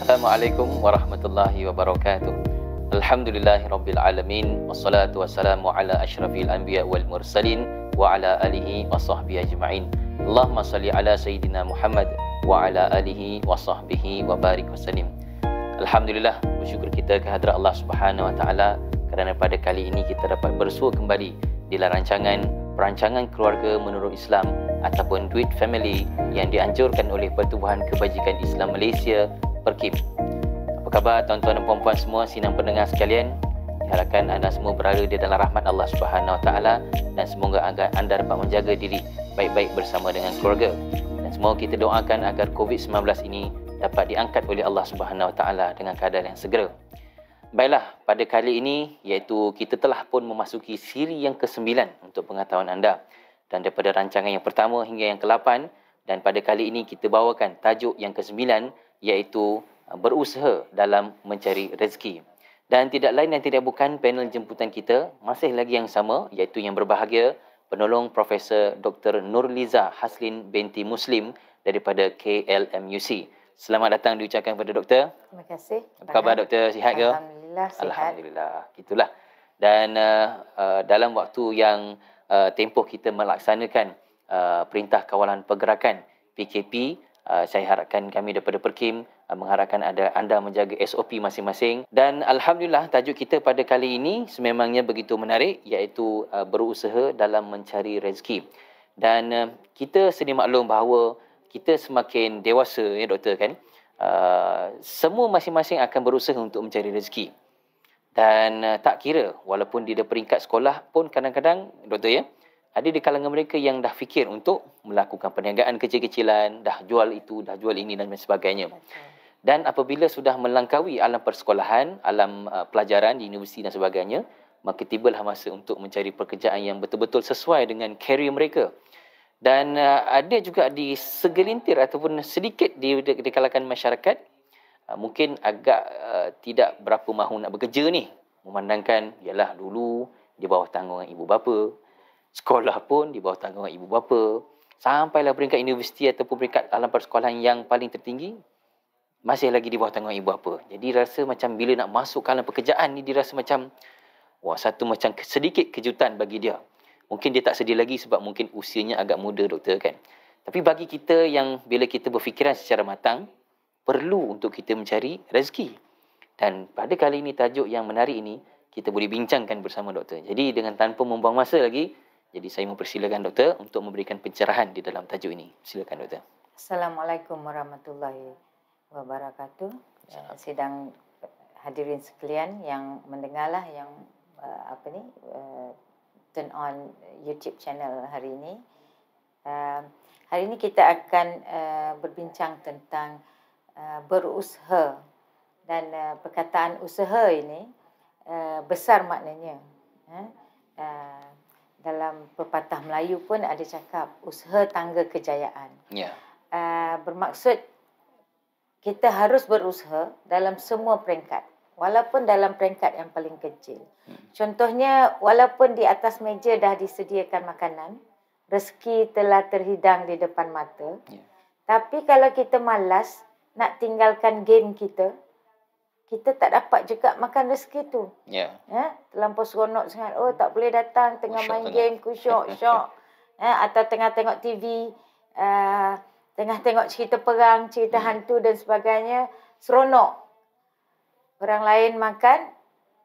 Assalamualaikum warahmatullahi wabarakatuh. Alhamdulillahirrabbilalamin Wassalatu wassalamu ala ashrafil anbiya wal mursalin Wa ala alihi wa sahbihi ajma'in Allahumma salli ala sayyidina Muhammad Wa ala alihi wa sahbihi wa barik wassalim Alhamdulillah bersyukur kita kehadrat Allah subhanahu wa ta'ala Kerana pada kali ini kita dapat bersua kembali Di rancangan perancangan keluarga menurut Islam Ataupun duit family yang dianjurkan oleh Pertubuhan Kebajikan Islam Malaysia Perkim. Apa khabar tuan-tuan dan puan-puan semua sinang pendengar sekalian? Diharapkan anda semua berada di dalam rahmat Allah Subhanahu Wa Taala dan semoga agar anda dapat menjaga diri baik-baik bersama dengan keluarga. Dan semua kita doakan agar COVID-19 ini dapat diangkat oleh Allah Subhanahu Wa Taala dengan keadaan yang segera. Baiklah, pada kali ini iaitu kita telah pun memasuki siri yang ke-9 untuk pengetahuan anda. Dan daripada rancangan yang pertama hingga yang ke-8 dan pada kali ini kita bawakan tajuk yang ke-9 iaitu uh, berusaha dalam mencari rezeki. Dan tidak lain dan tidak bukan panel jemputan kita masih lagi yang sama iaitu yang berbahagia penolong Profesor Dr. Nurliza Haslin binti Muslim daripada KLMUC. Selamat datang diucapkan kepada doktor. Terima kasih. Apa khabar doktor? Sihat ke? Alhamdulillah sihat. Alhamdulillah. Itulah. Dan uh, uh, dalam waktu yang uh, tempoh kita melaksanakan uh, perintah kawalan pergerakan PKP Uh, saya harapkan kami daripada Perkim uh, mengharapkan ada anda menjaga SOP masing-masing dan alhamdulillah tajuk kita pada kali ini sememangnya begitu menarik iaitu uh, berusaha dalam mencari rezeki. Dan uh, kita sedia maklum bahawa kita semakin dewasa ya doktor kan. Uh, semua masing-masing akan berusaha untuk mencari rezeki. Dan uh, tak kira walaupun di peringkat sekolah pun kadang-kadang doktor ya ada di kalangan mereka yang dah fikir untuk melakukan perniagaan kecil-kecilan, dah jual itu, dah jual ini dan sebagainya. Dan apabila sudah melangkaui alam persekolahan, alam uh, pelajaran di universiti dan sebagainya, maka tibalah masa untuk mencari pekerjaan yang betul-betul sesuai dengan karier mereka. Dan uh, ada juga di segelintir ataupun sedikit di, di, di kalangan masyarakat uh, mungkin agak uh, tidak berapa mahu nak bekerja ni. Memandangkan ialah dulu di bawah tanggungan ibu bapa, sekolah pun di bawah tanggungan ibu bapa. Sampailah peringkat universiti ataupun peringkat alam persekolahan yang paling tertinggi, masih lagi di bawah tanggungan ibu bapa. Jadi rasa macam bila nak masuk ke alam pekerjaan ni, dia rasa macam, wah satu macam sedikit kejutan bagi dia. Mungkin dia tak sedih lagi sebab mungkin usianya agak muda doktor kan. Tapi bagi kita yang bila kita berfikiran secara matang, perlu untuk kita mencari rezeki. Dan pada kali ini tajuk yang menarik ini, kita boleh bincangkan bersama doktor. Jadi dengan tanpa membuang masa lagi, jadi saya mempersilakan doktor untuk memberikan pencerahan di dalam tajuk ini. Silakan doktor. Assalamualaikum warahmatullahi wabarakatuh. Ya. Sidang hadirin sekalian yang mendengarlah yang uh, apa ni uh, turn on YouTube channel hari ini. Uh, hari ini kita akan uh, berbincang tentang uh, berusaha dan uh, perkataan usaha ini uh, besar maknanya. uh, dalam pepatah Melayu pun ada cakap usaha tangga kejayaan. Ya. Uh, bermaksud kita harus berusaha dalam semua peringkat walaupun dalam peringkat yang paling kecil. Hmm. Contohnya walaupun di atas meja dah disediakan makanan, rezeki telah terhidang di depan mata. Yeah. Tapi kalau kita malas nak tinggalkan game kita, kita tak dapat juga makan rezeki tu. Ya. Yeah. Eh, terlampau seronok sangat. Oh, tak boleh datang tengah main tengah. game, kusyok, syok. eh, atau tengah tengok TV, uh, eh, tengah tengok cerita perang, cerita hmm. hantu dan sebagainya. Seronok. Orang lain makan.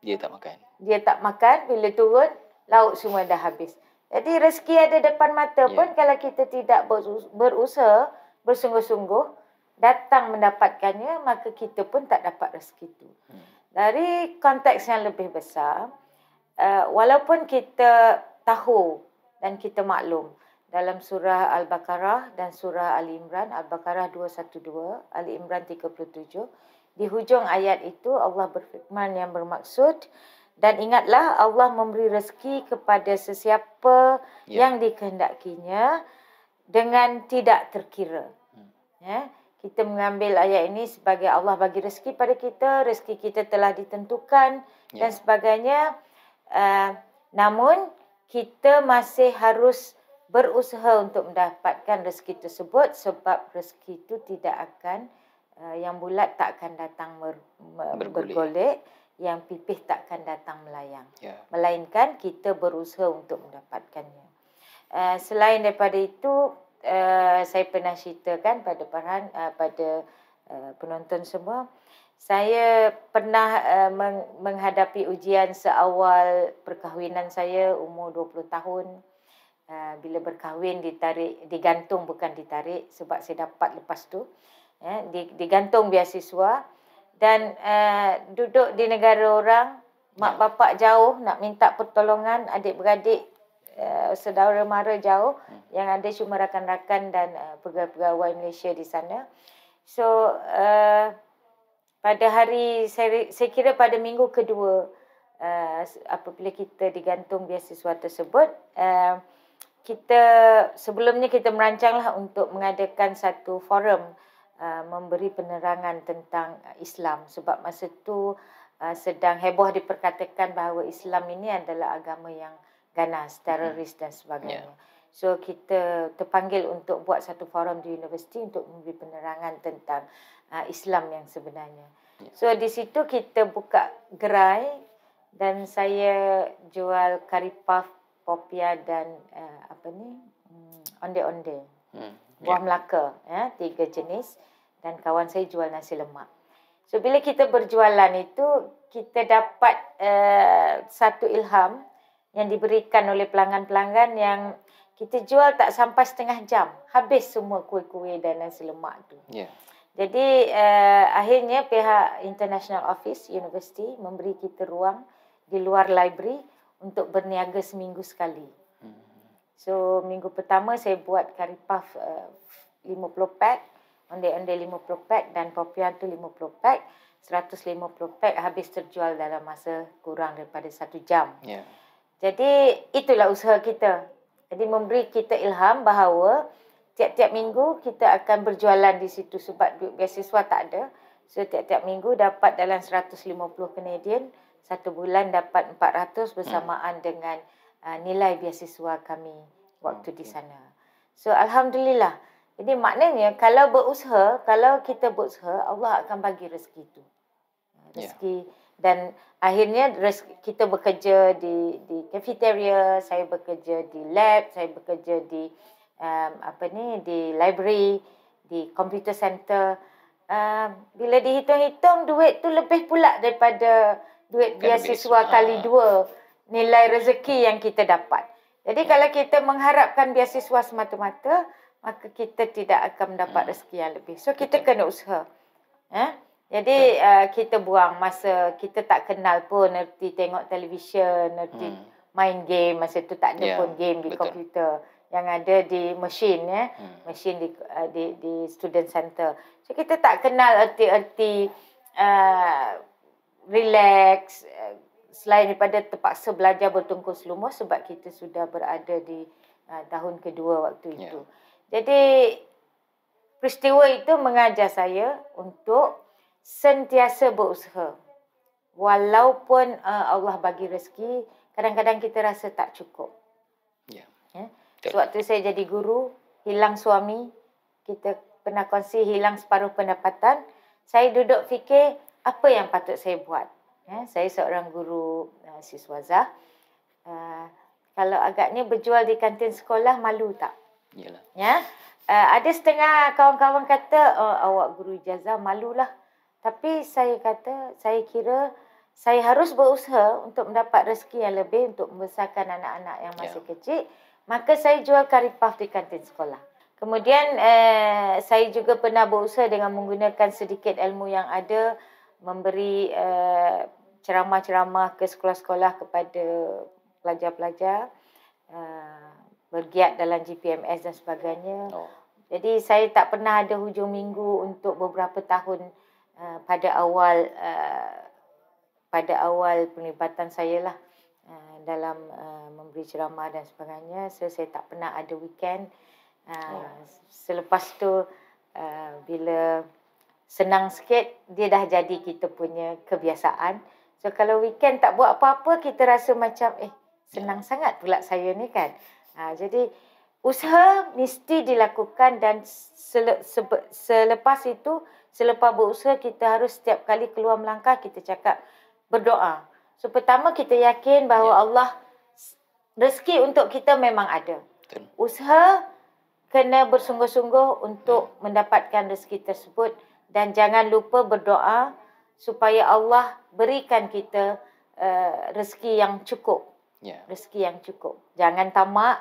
Dia tak makan. Dia tak makan. Bila turun, lauk semua dah habis. Jadi rezeki ada depan mata yeah. pun ya. kalau kita tidak berusaha bersungguh-sungguh, datang mendapatkannya maka kita pun tak dapat rezeki itu hmm. dari konteks yang lebih besar uh, walaupun kita tahu dan kita maklum dalam surah al-baqarah dan surah ali imran al-baqarah 212 ali imran 37 di hujung ayat itu Allah berfirman yang bermaksud dan ingatlah Allah memberi rezeki kepada sesiapa yeah. yang dikehendakinya dengan tidak terkira hmm. ya yeah? kita mengambil ayat ini sebagai Allah bagi rezeki pada kita, rezeki kita telah ditentukan ya. dan sebagainya. Uh, namun kita masih harus berusaha untuk mendapatkan rezeki tersebut sebab rezeki itu tidak akan uh, yang bulat tak akan datang mer- bergulik. bergolek, yang pipih tak akan datang melayang. Ya. Melainkan kita berusaha untuk mendapatkannya. Uh, selain daripada itu Eh, saya pernah ceritakan pada Farhan uh, eh, pada uh, penonton semua saya pernah uh, meng- menghadapi ujian seawal perkahwinan saya umur 20 tahun uh, bila berkahwin ditarik digantung bukan ditarik sebab saya dapat lepas tu ya yeah, digantung beasiswa dan uh, duduk di negara orang mak ya. bapak jauh nak minta pertolongan adik-beradik uh, saudara mara jauh hmm. yang ada cuma rakan-rakan dan uh, pegawai-pegawai Malaysia di sana. So uh, pada hari saya, saya kira pada minggu kedua uh, apabila kita digantung dia sesuatu tersebut uh, kita sebelumnya kita merancanglah untuk mengadakan satu forum uh, memberi penerangan tentang Islam sebab masa tu uh, sedang heboh diperkatakan bahawa Islam ini adalah agama yang ganas, teroris dan sebagainya. Yeah. So kita terpanggil untuk buat satu forum di universiti untuk memberi penerangan tentang uh, Islam yang sebenarnya. Yeah. So di situ kita buka gerai dan saya jual curry puff, popia dan uh, apa ni? Mm, onde-onde. Hmm. Ya. Buah yeah. Melaka, ya, tiga jenis dan kawan saya jual nasi lemak. So bila kita berjualan itu kita dapat uh, satu ilham yang diberikan oleh pelanggan-pelanggan yang kita jual tak sampai setengah jam habis semua kuih-kuih dan nasi lemak tu. Yeah. Jadi uh, akhirnya pihak International Office University memberi kita ruang di luar library untuk berniaga seminggu sekali. Hmm. So minggu pertama saya buat curry puff uh, 50 pack, onde-onde 50 pack dan popiah tu 50 pack, 150 pack habis terjual dalam masa kurang daripada satu jam. Yeah. Jadi itulah usaha kita. Jadi memberi kita ilham bahawa tiap-tiap minggu kita akan berjualan di situ sebab duit biasiswa tak ada. So tiap-tiap minggu dapat dalam 150 Canadian, satu bulan dapat 400 bersamaan dengan uh, nilai biasiswa kami waktu okay. di sana. So alhamdulillah. Jadi maknanya kalau berusaha, kalau kita berusaha, Allah akan bagi rezeki itu. Ya. Rezeki yeah. dan akhirnya kita bekerja di di cafeteria, saya bekerja di lab, saya bekerja di um, apa ni di library, di computer center. Uh, um, bila dihitung-hitung duit tu lebih pula daripada duit biasiswa ah. kali dua nilai rezeki yang kita dapat. Jadi hmm. kalau kita mengharapkan biasiswa semata-mata, maka kita tidak akan mendapat hmm. rezeki yang lebih. So kita kena usaha. Eh? Jadi uh, kita buang masa kita tak kenal pun nanti tengok televisyen, nanti hmm. main game masa tu tak ada yeah. pun game di Betul. komputer yang ada di mesin ya, hmm. eh. hmm. mesin di, uh, di di student center. So kita tak kenal erti-erti uh, relax uh, selain daripada terpaksa belajar bertungkus lumus sebab kita sudah berada di uh, tahun kedua waktu ya. itu. Jadi peristiwa itu mengajar saya untuk sentiasa berusaha. Walaupun uh, Allah bagi rezeki, kadang-kadang kita rasa tak cukup. Ya. Yeah. Ya. Yeah. Waktu saya jadi guru, hilang suami, kita pernah kongsi hilang separuh pendapatan, saya duduk fikir apa yang patut saya buat. Yeah. Saya seorang guru uh, siswa Zah. Uh, kalau agaknya berjual di kantin sekolah, malu tak? Yalah. Yeah. Uh, ada setengah kawan-kawan kata, oh, awak guru jazah, malulah. lah. Tapi saya kata, saya kira saya harus berusaha untuk mendapat rezeki yang lebih untuk membesarkan anak-anak yang masih yeah. kecil. Maka saya jual kari puff di kantin sekolah. Kemudian eh, saya juga pernah berusaha dengan menggunakan sedikit ilmu yang ada memberi eh, ceramah-ceramah ke sekolah-sekolah kepada pelajar-pelajar eh, bergiat dalam GPMS dan sebagainya. Oh. Jadi saya tak pernah ada hujung minggu untuk beberapa tahun. Ah, pada awal uh, pada awal penglibatan saya lah uh, dalam uh, memberi ceramah dan sebagainya so saya tak pernah ada weekend uh, oh. selepas tu uh, bila senang sikit dia dah jadi kita punya kebiasaan so kalau weekend tak buat apa-apa kita rasa macam eh senang yeah. sangat pula saya ni kan uh, jadi usaha mesti dilakukan dan sele- sebe- selepas itu selepas berusaha kita harus setiap kali keluar melangkah kita cakap berdoa. So pertama kita yakin bahawa ya. Allah rezeki untuk kita memang ada. Okay. Usaha kena bersungguh-sungguh untuk ya. mendapatkan rezeki tersebut dan jangan lupa berdoa supaya Allah berikan kita uh, rezeki yang cukup. Ya. Rezeki yang cukup. Jangan tamak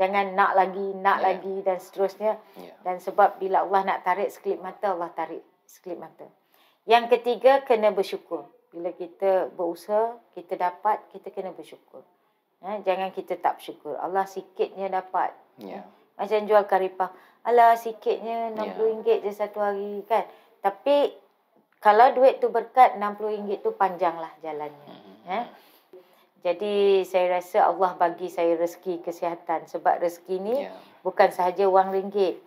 Jangan nak lagi, nak yeah. lagi dan seterusnya. Yeah. Dan sebab bila Allah nak tarik sekelip mata, Allah tarik sekelip mata. Yang ketiga, kena bersyukur. Bila kita berusaha, kita dapat, kita kena bersyukur. Ya, jangan kita tak bersyukur. Allah sikitnya dapat. Yeah. Macam jual karipah. Allah sikitnya RM60 ya. yeah. je satu hari kan. Tapi kalau duit tu berkat, RM60 tu panjanglah jalannya. Mm-hmm. Jadi saya rasa Allah bagi saya rezeki kesihatan. Sebab rezeki ni yeah. bukan sahaja wang ringgit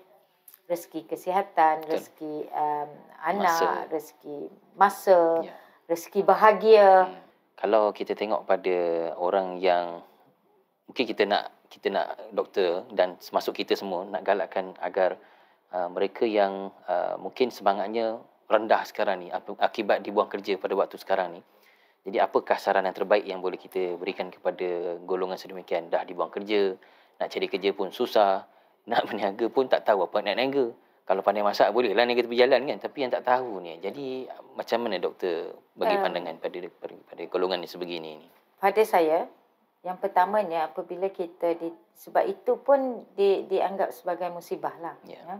rezeki kesihatan, Betul. rezeki um, anak, masa. rezeki masa, ya. rezeki bahagia. Ya. Kalau kita tengok pada orang yang mungkin kita nak kita nak doktor dan masuk kita semua nak galakkan agar uh, mereka yang uh, mungkin semangatnya rendah sekarang ni akibat dibuang kerja pada waktu sekarang ni. Jadi apakah saran yang terbaik yang boleh kita berikan kepada golongan sedemikian dah dibuang kerja, nak cari kerja pun susah nak berniaga pun tak tahu apa nak niaga. Kalau pandai masak boleh lah niaga tepi jalan kan. Tapi yang tak tahu ni. Jadi macam mana doktor bagi eh. pandangan pada, pada, pada golongan ni sebegini ni? Pada saya, yang pertamanya apabila kita di, sebab itu pun di, dianggap sebagai musibah lah. Yeah. Ya.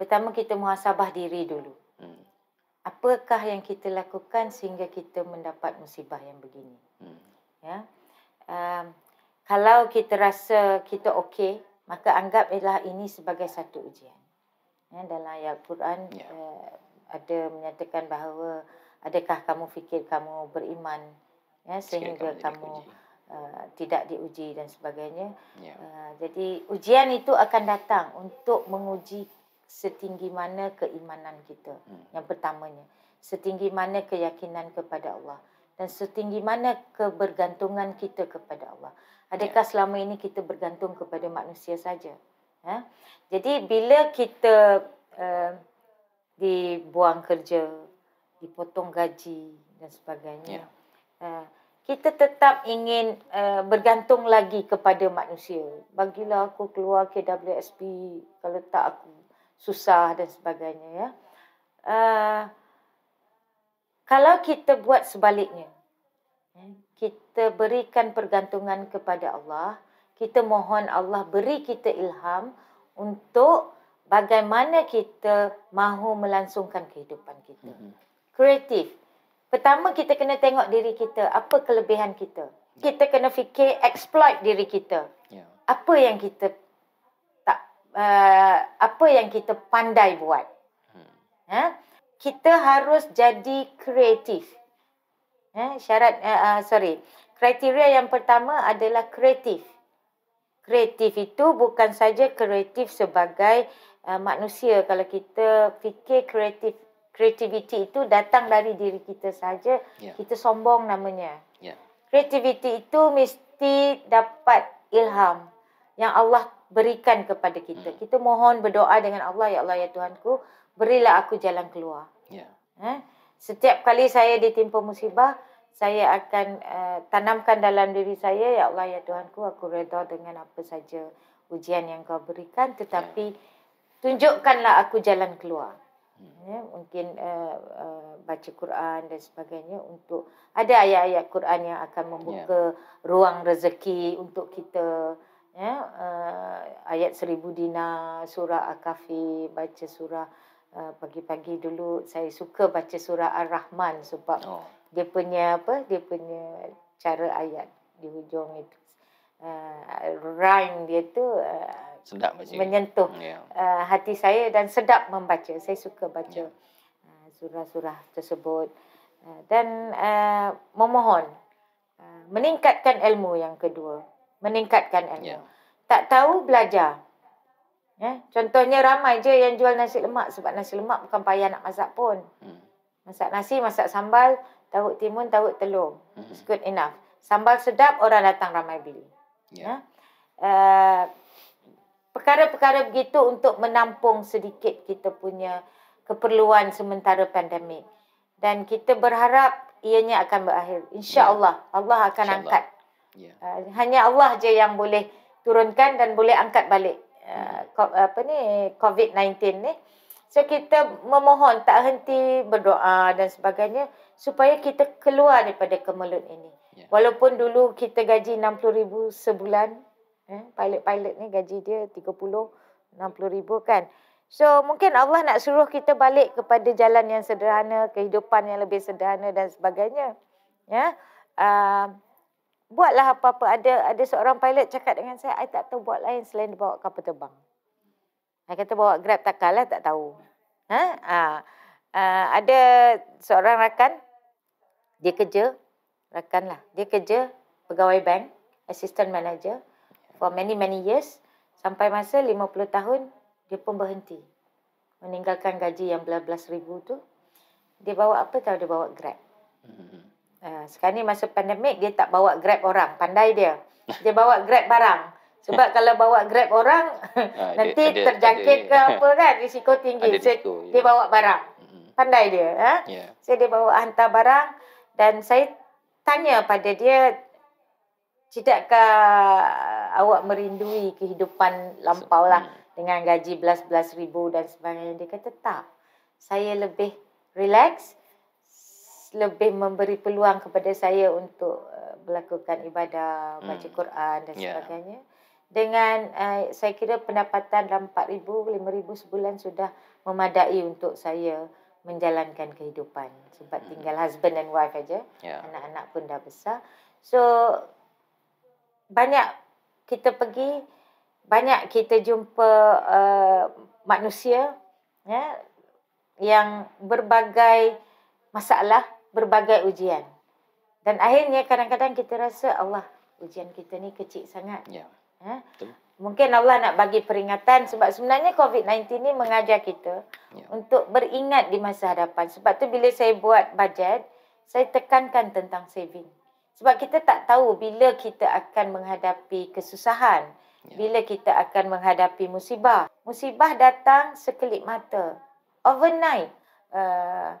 Pertama kita muhasabah diri dulu. Hmm. Apakah yang kita lakukan sehingga kita mendapat musibah yang begini? Hmm. Ya. Um, kalau kita rasa kita okey, maka anggaplah ini sebagai satu ujian. Ya, dalam ayat Quran ya. uh, ada menyatakan bahawa adakah kamu fikir kamu beriman ya, sehingga kamu, kamu uh, tidak diuji dan sebagainya. Ya. Uh, jadi ujian itu akan datang untuk menguji setinggi mana keimanan kita hmm. yang pertamanya, setinggi mana keyakinan kepada Allah dan setinggi mana kebergantungan kita kepada Allah. Adakah ya. selama ini kita bergantung kepada manusia saja? Ha? Jadi bila kita uh, dibuang kerja, dipotong gaji dan sebagainya, ya. uh, kita tetap ingin uh, bergantung lagi kepada manusia. Bagilah aku keluar KWSP kalau tak aku susah dan sebagainya. Ya. Uh, kalau kita buat sebaliknya, ya, kita berikan pergantungan kepada Allah. Kita mohon Allah beri kita ilham untuk bagaimana kita mahu melangsungkan kehidupan kita. Mhm. Kreatif. Pertama kita kena tengok diri kita, apa kelebihan kita. Kita kena fikir exploit diri kita. Ya. Apa yang kita tak uh, apa yang kita pandai buat. Hmm. Ha? Kita harus jadi kreatif. Eh, syarat, eh, uh, sorry. Kriteria yang pertama adalah kreatif. Kreatif itu bukan saja kreatif sebagai uh, manusia. Kalau kita fikir kreatif, kreativiti itu datang dari diri kita saja. Yeah. Kita sombong namanya. Ya. Kreativiti itu mesti dapat ilham yang Allah berikan kepada kita. Hmm. Kita mohon berdoa dengan Allah, Ya Allah, Ya Tuhanku, berilah aku jalan keluar. Yeah. Eh? setiap kali saya ditimpa musibah, saya akan uh, tanamkan dalam diri saya, Ya Allah, Ya Tuhanku, aku reda dengan apa saja ujian yang kau berikan. Tetapi, ya. tunjukkanlah aku jalan keluar. Ya, mungkin uh, uh, baca Quran dan sebagainya untuk... Ada ayat-ayat Quran yang akan membuka ya. ruang rezeki untuk kita. Ya, uh, ayat seribu dina, surah Al-Kahfi, baca surah... Uh, pagi-pagi dulu saya suka baca surah Ar-Rahman sebab oh. dia punya apa dia punya cara ayat di hujung itu uh, rhyme dia tu uh, sedap baca menyentuh yeah. uh, hati saya dan sedap membaca saya suka baca yeah. uh, surah-surah tersebut uh, dan uh, memohon uh, meningkatkan ilmu yang kedua meningkatkan ilmu yeah. tak tahu belajar Ya? Contohnya ramai je yang jual nasi lemak sebab nasi lemak bukan payah nak masak pun. Hmm. Masak nasi, masak sambal, tahuk timun, tahuk telur. Hmm. It's good enough. Sambal sedap, orang datang ramai beli. Yeah. Ya? Uh, perkara-perkara begitu untuk menampung sedikit kita punya keperluan sementara pandemik. Dan kita berharap ianya akan berakhir. InsyaAllah. Yeah. Allah akan Insya angkat. Yeah. Ya. Uh, hanya Allah je yang boleh turunkan dan boleh angkat balik uh, apa ni COVID-19 ni. So kita memohon tak henti berdoa dan sebagainya supaya kita keluar daripada kemelut ini. Yeah. Walaupun dulu kita gaji 60,000 sebulan, eh pilot-pilot ni gaji dia 30 60,000 kan. So mungkin Allah nak suruh kita balik kepada jalan yang sederhana, kehidupan yang lebih sederhana dan sebagainya. Ya. Yeah? Uh, buatlah apa-apa. Ada ada seorang pilot cakap dengan saya, saya tak tahu buat lain selain dia bawa kapal terbang. Saya kata bawa grab takal lah, tak tahu. Ha? Ha. Ha. ada seorang rakan, dia kerja, rakan lah. Dia kerja pegawai bank, assistant manager for many many years. Sampai masa 50 tahun, dia pun berhenti. Meninggalkan gaji yang belas-belas ribu tu. Dia bawa apa tahu? Dia bawa grab. Hmm. Ha, sekarang ni masa pandemik dia tak bawa grab orang pandai dia dia bawa grab barang sebab kalau bawa grab orang ha, nanti dia, terjangkit ada, ke ada, apa kan risiko tinggi ada so, ya. dia bawa barang pandai dia ha? yeah. so dia bawa hantar barang dan saya tanya pada dia tidakkah awak merindui kehidupan lampau lah mm. dengan gaji belas-belas ribu dan sebagainya dia kata tak saya lebih relax hmm lebih memberi peluang kepada saya untuk uh, melakukan ibadah, hmm. baca Quran dan ya. sebagainya. Yeah. Dengan uh, saya kira pendapatan dalam 4000 5000 sebulan sudah memadai untuk saya menjalankan kehidupan sebab hmm. tinggal husband dan wife aja. Yeah. Anak-anak pun dah besar. So banyak kita pergi banyak kita jumpa uh, manusia ya yang berbagai masalah berbagai ujian. Dan akhirnya kadang-kadang kita rasa Allah ujian kita ni kecil sangat. Ya. Ha? Mungkin Allah nak bagi peringatan sebab sebenarnya COVID-19 ni mengajar kita ya. untuk beringat di masa hadapan. Sebab tu bila saya buat bajet, saya tekankan tentang saving. Sebab kita tak tahu bila kita akan menghadapi kesusahan, ya. bila kita akan menghadapi musibah. Musibah datang sekelip mata. Overnight. Uh,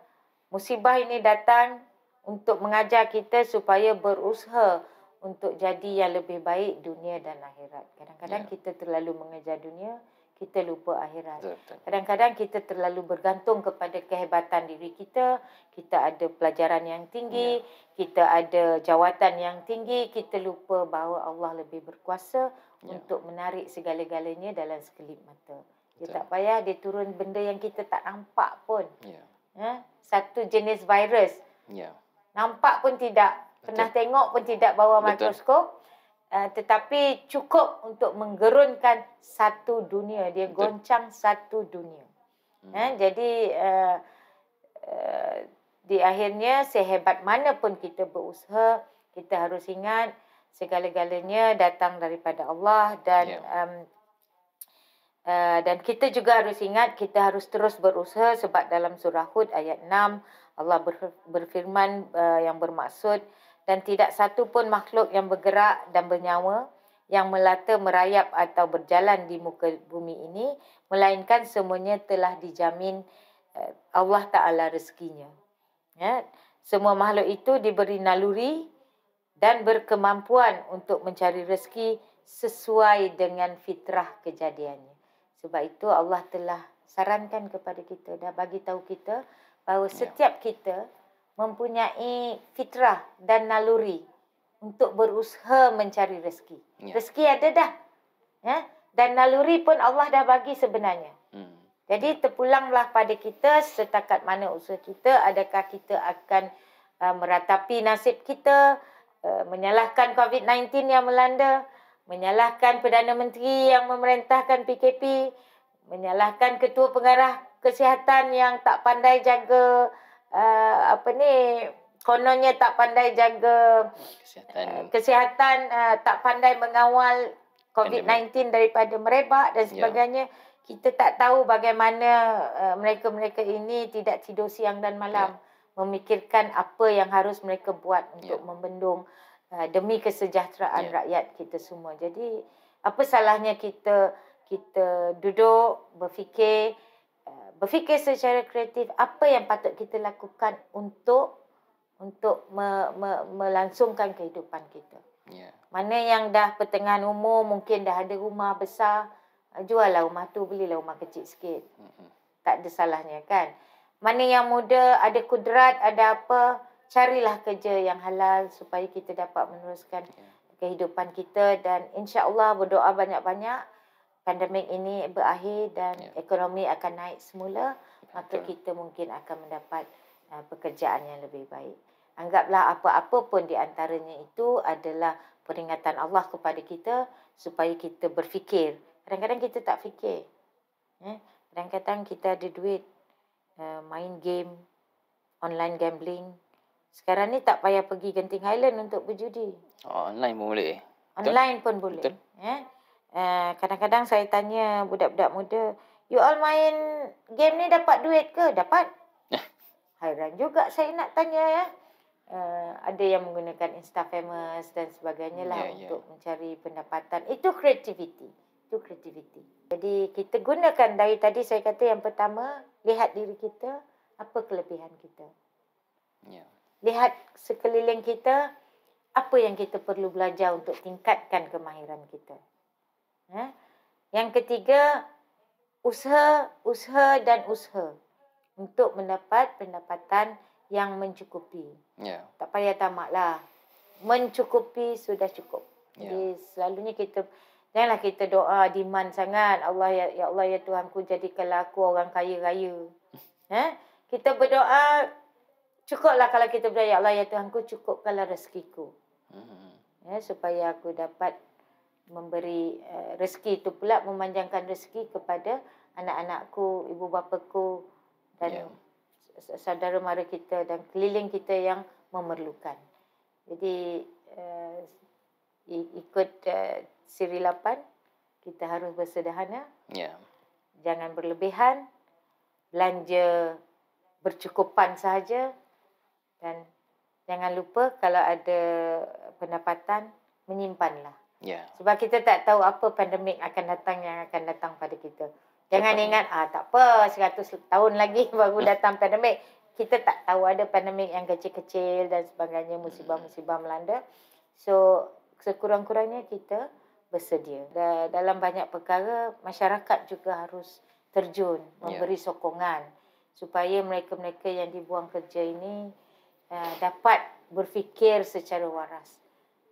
Musibah ini datang untuk mengajar kita supaya berusaha untuk jadi yang lebih baik dunia dan akhirat. Kadang-kadang ya. kita terlalu mengejar dunia, kita lupa akhirat. Kadang-kadang kita terlalu bergantung kepada kehebatan diri kita, kita ada pelajaran yang tinggi, ya. kita ada jawatan yang tinggi, kita lupa bahawa Allah lebih berkuasa ya. untuk menarik segala-galanya dalam sekelip mata. Dia tak payah dia turun benda yang kita tak nampak pun. Ya eh, satu jenis virus. Yeah. Nampak pun tidak, Betul. pernah tengok pun tidak bawah Betul. mikroskop. Uh, tetapi cukup untuk menggerunkan satu dunia. Dia Betul. goncang satu dunia. Hmm. Ha, eh, jadi uh, eh, uh, di akhirnya sehebat mana pun kita berusaha, kita harus ingat segala-galanya datang daripada Allah dan yeah. Ya. um, Uh, dan kita juga harus ingat kita harus terus berusaha sebab dalam surah Hud ayat 6 Allah ber, berfirman uh, yang bermaksud dan tidak satu pun makhluk yang bergerak dan bernyawa yang melata merayap atau berjalan di muka bumi ini melainkan semuanya telah dijamin uh, Allah Taala rezekinya. Ya, semua makhluk itu diberi naluri dan berkemampuan untuk mencari rezeki sesuai dengan fitrah kejadiannya. Sebab itu Allah telah sarankan kepada kita dah bagi tahu kita bahawa ya. setiap kita mempunyai fitrah dan naluri untuk berusaha mencari rezeki. Ya. Rezeki ada dah. Ya? Dan naluri pun Allah dah bagi sebenarnya. Hmm. Jadi ya. terpulanglah pada kita setakat mana usaha kita. Adakah kita akan uh, meratapi nasib kita. Uh, menyalahkan COVID-19 yang melanda menyalahkan Perdana Menteri yang memerintahkan PKP, menyalahkan Ketua Pengarah Kesihatan yang tak pandai jaga uh, apa ni kononnya tak pandai jaga kesihatan, eh, kesihatan uh, tak pandai mengawal COVID-19 daripada merebak dan ya. sebagainya. Yeah. Kita tak tahu bagaimana uh, mereka-mereka ini tidak tidur siang dan malam yeah. memikirkan apa yang harus mereka buat untuk yeah. membendung Uh, demi kesejahteraan yeah. rakyat kita semua. Jadi apa salahnya kita kita duduk berfikir uh, berfikir secara kreatif apa yang patut kita lakukan untuk untuk me, me, melangsungkan kehidupan kita. Yeah. Mana yang dah pertengahan umur mungkin dah ada rumah besar uh, jual lah rumah tu belilah rumah kecil sikit. Mm-hmm. Tak ada salahnya kan. Mana yang muda ada kudrat ada apa carilah kerja yang halal supaya kita dapat meneruskan yeah. kehidupan kita dan insyaallah berdoa banyak-banyak pandemik ini berakhir dan yeah. ekonomi akan naik semula maka okay. kita mungkin akan mendapat uh, pekerjaan yang lebih baik. Anggaplah apa-apa pun di antaranya itu adalah peringatan Allah kepada kita supaya kita berfikir. Kadang-kadang kita tak fikir. Ya. Kadang-kadang kita ada duit uh, main game online gambling sekarang ni tak payah pergi Genting Highland untuk berjudi. Oh, online pun boleh. Online Betul. pun boleh. Betul. Ya. Yeah. Eh, kadang-kadang saya tanya budak-budak muda, "You all main game ni dapat duit ke?" Dapat. Hairan juga saya nak tanya ya. Uh, ada yang menggunakan Insta famous dan sebagainya lah yeah, ya. untuk mencari pendapatan. Itu creativity. Itu creativity. Jadi kita gunakan dari tadi saya kata yang pertama, lihat diri kita, apa kelebihan kita. Ya. Yeah lihat sekeliling kita apa yang kita perlu belajar untuk tingkatkan kemahiran kita. Ya. Yang ketiga, usaha, usaha dan usaha untuk mendapat pendapatan yang mencukupi. Yeah. Tak payah tamaklah. Mencukupi sudah cukup. Yeah. Jadi ya. selalunya kita janganlah kita doa diman sangat. Allah ya, ya, Allah ya Tuhanku jadikanlah aku orang kaya raya. Ha? Kita berdoa cukuplah kalau kita berdoa ya Allah ya Tuhanku cukupkanlah rezekiku. Hmm. Ya supaya aku dapat memberi uh, rezeki itu pula memanjangkan rezeki kepada anak-anakku, ibu bapaku dan yeah. saudara mara kita dan keliling kita yang memerlukan. Jadi uh, ikut uh, siri 8 kita harus bersederhana. Yeah. Jangan berlebihan belanja bercukupan sahaja dan jangan lupa kalau ada pendapatan menyimpanlah. Ya. Yeah. Sebab kita tak tahu apa pandemik akan datang yang akan datang pada kita. Jangan Depan. ingat ah tak apa 100 tahun lagi baru hmm. datang pandemik. Kita tak tahu ada pandemik yang kecil-kecil dan sebagainya musibah-musibah hmm. melanda. So sekurang-kurangnya kita bersedia. Da- dalam banyak perkara masyarakat juga harus terjun memberi yeah. sokongan supaya mereka-mereka yang dibuang kerja ini Uh, dapat berfikir secara waras.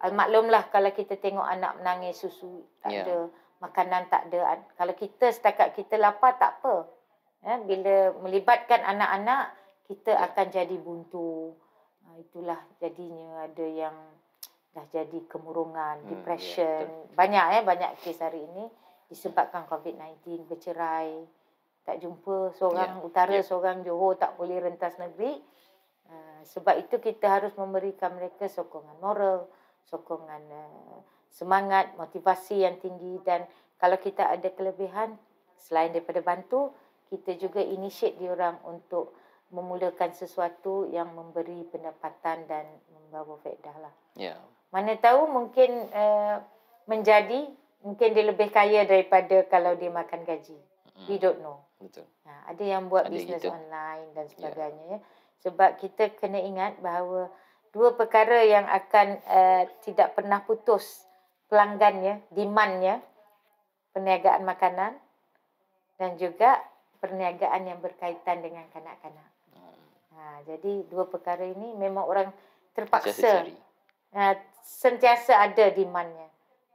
Ah, maklumlah kalau kita tengok anak menangis susu tak yeah. ada, makanan tak ada. Kalau kita setakat kita lapar tak apa. Ya, bila melibatkan anak-anak, kita yeah. akan jadi buntu. Ah, itulah jadinya ada yang dah jadi kemurungan, hmm, ya, depression. Yeah, banyak ya, banyak kes hari ini disebabkan COVID-19, bercerai, tak jumpa seorang yeah. utara, yeah. seorang Johor tak boleh rentas negeri. Ah, sebab itu kita harus memberikan mereka sokongan moral, sokongan uh, semangat, motivasi yang tinggi dan kalau kita ada kelebihan selain daripada bantu, kita juga initiate orang untuk memulakan sesuatu yang memberi pendapatan dan membawa faedah lah. Yeah. Mana tahu mungkin uh, menjadi mungkin dia lebih kaya daripada kalau dia makan gaji. Mm. We don't know. Betul. Nah, ada yang buat bisnes online dan ya. sebagainya. Yeah. Sebab kita kena ingat bahawa dua perkara yang akan uh, tidak pernah putus pelanggannya, demandnya, perniagaan makanan dan juga perniagaan yang berkaitan dengan kanak-kanak. Hmm. Ha, jadi dua perkara ini memang orang terpaksa uh, sentiasa ada demandnya.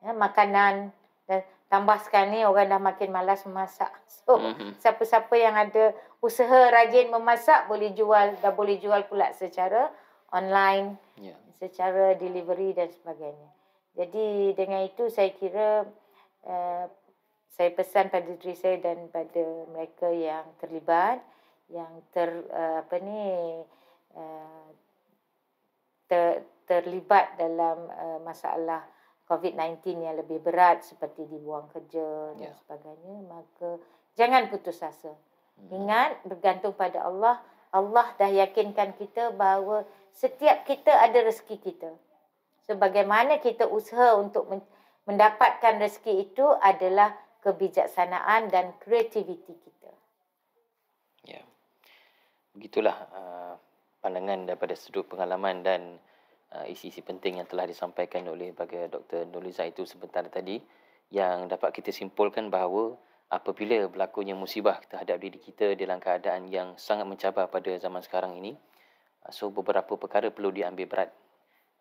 Ya, makanan dan Tambah sekarang ni orang dah makin malas memasak. So, mm-hmm. siapa-siapa yang ada usaha rajin memasak boleh jual. Dah boleh jual pula secara online, yeah. secara delivery dan sebagainya. Jadi, dengan itu saya kira uh, saya pesan pada diri saya dan pada mereka yang terlibat, yang ter, uh, apa ni, uh, ter, terlibat dalam uh, masalah COVID-19 yang lebih berat seperti dibuang kerja dan yeah. sebagainya, maka jangan putus asa. Hmm. Ingat bergantung pada Allah. Allah dah yakinkan kita bahawa setiap kita ada rezeki kita. Sebagaimana kita usaha untuk mendapatkan rezeki itu adalah kebijaksanaan dan kreativiti kita. Ya. Yeah. Begitulah uh, pandangan daripada sudut pengalaman dan Uh, isi-isi penting yang telah disampaikan oleh bagi Dr. Noliza itu sebentar tadi yang dapat kita simpulkan bahawa apabila berlakunya musibah terhadap diri kita dalam keadaan yang sangat mencabar pada zaman sekarang ini uh, so beberapa perkara perlu diambil berat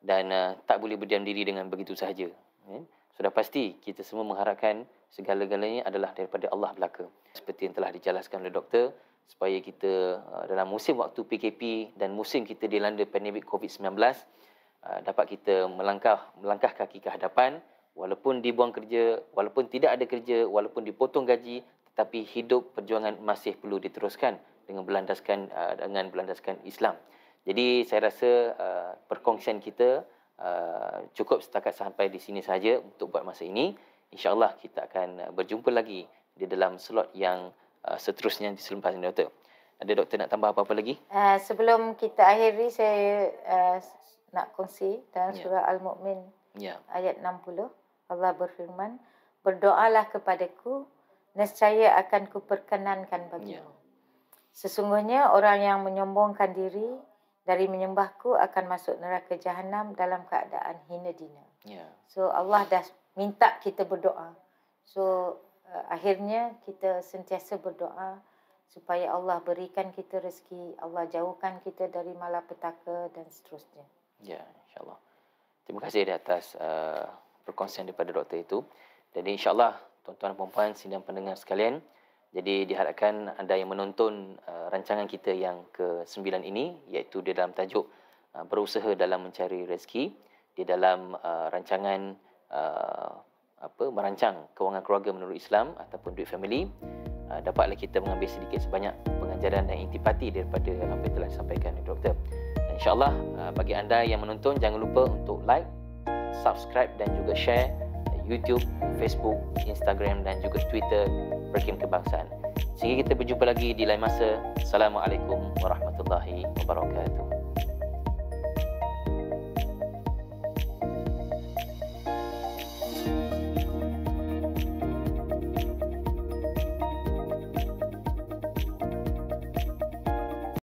dan uh, tak boleh berdiam diri dengan begitu sahaja sudah ya. so, pasti kita semua mengharapkan segala-galanya adalah daripada Allah belaka seperti yang telah dijelaskan oleh doktor supaya kita uh, dalam musim waktu PKP dan musim kita dilanda pandemik COVID-19 Uh, dapat kita melangkah melangkah kaki ke hadapan walaupun dibuang kerja, walaupun tidak ada kerja, walaupun dipotong gaji tetapi hidup perjuangan masih perlu diteruskan dengan berlandaskan uh, dengan berlandaskan Islam. Jadi saya rasa uh, perkongsian kita cukup setakat sampai di sini saja untuk buat masa ini. Insya-Allah kita akan berjumpa lagi di dalam slot yang seterusnya di selepas doktor. Ada doktor nak tambah apa-apa lagi? sebelum kita akhiri saya nak kongsi dalam yeah. surah Al-Mu'min yeah. ayat 60. Allah berfirman, berdoalah kepadaku, nescaya akan kuperkenankan bagimu. Yeah. Sesungguhnya orang yang menyombongkan diri dari menyembahku akan masuk neraka jahanam dalam keadaan hina dina. Yeah. So Allah dah minta kita berdoa. So uh, akhirnya kita sentiasa berdoa supaya Allah berikan kita rezeki, Allah jauhkan kita dari malapetaka dan seterusnya. Ya, insyaAllah. Terima kasih di atas uh, perkongsian daripada doktor itu. Jadi insyaAllah, tuan-tuan dan perempuan, sindan pendengar sekalian, jadi diharapkan anda yang menonton uh, rancangan kita yang ke-9 ini, iaitu di dalam tajuk uh, Berusaha Dalam Mencari Rezeki, di dalam uh, rancangan uh, apa merancang kewangan keluarga menurut Islam ataupun duit family, uh, dapatlah kita mengambil sedikit sebanyak pengajaran dan intipati daripada apa yang telah disampaikan oleh doktor. InsyaAllah uh, bagi anda yang menonton jangan lupa untuk like, subscribe dan juga share YouTube, Facebook, Instagram dan juga Twitter Perkim Kebangsaan. Sehingga kita berjumpa lagi di lain masa. Assalamualaikum warahmatullahi wabarakatuh.